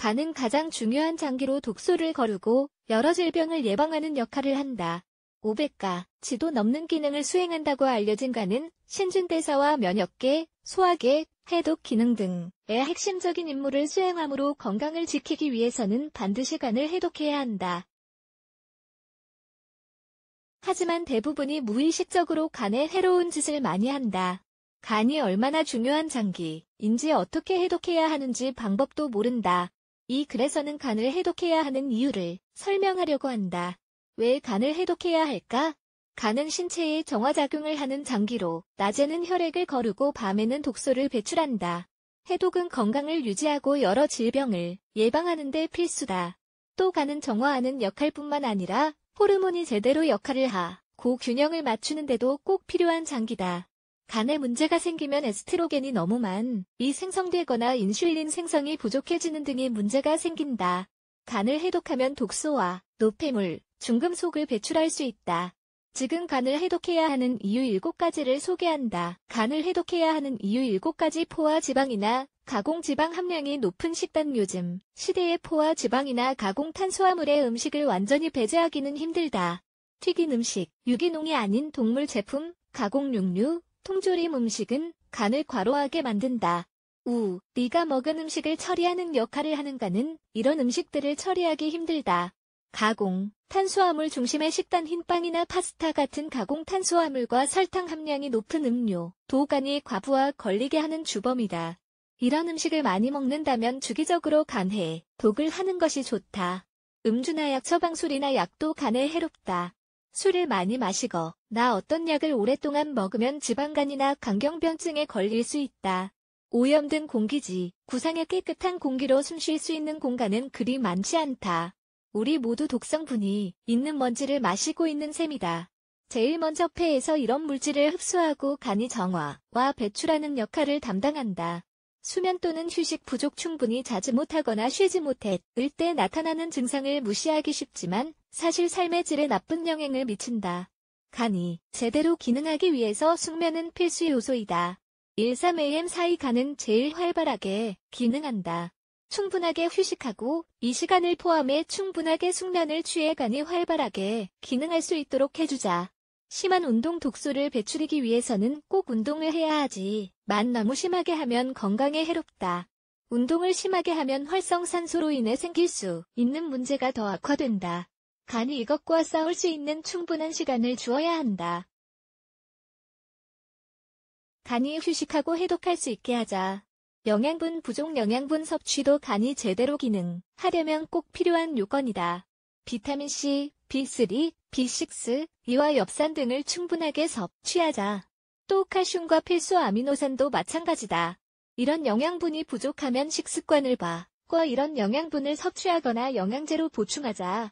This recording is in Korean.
간은 가장 중요한 장기로 독소를 거르고 여러 질병을 예방하는 역할을 한다. 500가 지도 넘는 기능을 수행한다고 알려진 간은 신진대사와 면역계, 소화계, 해독 기능 등의 핵심적인 임무를 수행함으로 건강을 지키기 위해서는 반드시 간을 해독해야 한다. 하지만 대부분이 무의식적으로 간에 해로운 짓을 많이 한다. 간이 얼마나 중요한 장기인지 어떻게 해독해야 하는지 방법도 모른다. 이 글에서는 간을 해독해야 하는 이유를 설명하려고 한다. 왜 간을 해독해야 할까? 간은 신체에 정화작용을 하는 장기로 낮에는 혈액을 거르고 밤에는 독소를 배출한다. 해독은 건강을 유지하고 여러 질병을 예방하는 데 필수다. 또 간은 정화하는 역할뿐만 아니라 호르몬이 제대로 역할을 하고 균형을 맞추는 데도 꼭 필요한 장기다. 간에 문제가 생기면 에스트로겐이 너무 많이 생성되거나 인슐린 생성이 부족해지는 등의 문제가 생긴다. 간을 해독하면 독소와 노폐물, 중금속을 배출할 수 있다. 지금 간을 해독해야 하는 이유 7가지를 소개한다. 간을 해독해야 하는 이유 7가지 포화 지방이나 가공 지방 함량이 높은 식단 요즘 시대의 포화 지방이나 가공 탄수화물의 음식을 완전히 배제하기는 힘들다. 튀긴 음식, 유기농이 아닌 동물 제품, 가공 육류, 통조림 음식은 간을 과로하게 만든다. 우, 네가 먹은 음식을 처리하는 역할을 하는 간은 이런 음식들을 처리하기 힘들다. 가공, 탄수화물 중심의 식단 흰빵이나 파스타 같은 가공 탄수화물과 설탕 함량이 높은 음료, 도간이 과부하 걸리게 하는 주범이다. 이런 음식을 많이 먹는다면 주기적으로 간해, 독을 하는 것이 좋다. 음주나 약 처방술이나 약도 간에 해롭다. 술을 많이 마시거 나 어떤 약을 오랫동안 먹으면 지방간이나 간경변증에 걸릴 수 있다. 오염된 공기지, 구상의 깨끗한 공기로 숨 쉴 수 있는 공간은 그리 많지 않다. 우리 모두 독성분이 있는 먼지를 마시고 있는 셈이다. 제일 먼저 폐에서 이런 물질을 흡수하고 간이 정화와 배출하는 역할을 담당한다. 수면 또는 휴식 부족 충분히 자지 못하거나 쉬지 못했을 때 나타나는 증상을 무시하기 쉽지만 사실 삶의 질에 나쁜 영향을 미친다. 간이 제대로 기능하기 위해서 숙면은 필수 요소이다. 1-3am 사이 간은 제일 활발하게 기능한다. 충분하게 휴식하고 이 시간을 포함해 충분하게 숙면을 취해 간이 활발하게 기능할 수 있도록 해주자. 심한 운동 독소를 배출하기 위해서는 꼭 운동을 해야 하지. 만 너무 심하게 하면 건강에 해롭다. 운동을 심하게 하면 활성산소로 인해 생길 수 있는 문제가 더 악화된다. 간이 이것과 싸울 수 있는 충분한 시간을 주어야 한다. 간이 휴식하고 해독할 수 있게 하자. 영양분 부족 영양분 섭취도 간이 제대로 기능하려면 꼭 필요한 요건이다. 비타민C, B3, B6, 이와 엽산 등을 충분하게 섭취하자. 또 칼슘과 필수 아미노산도 마찬가지다. 이런 영양분이 부족하면 식습관을 봐. 과 이런 영양분을 섭취하거나 영양제로 보충하자.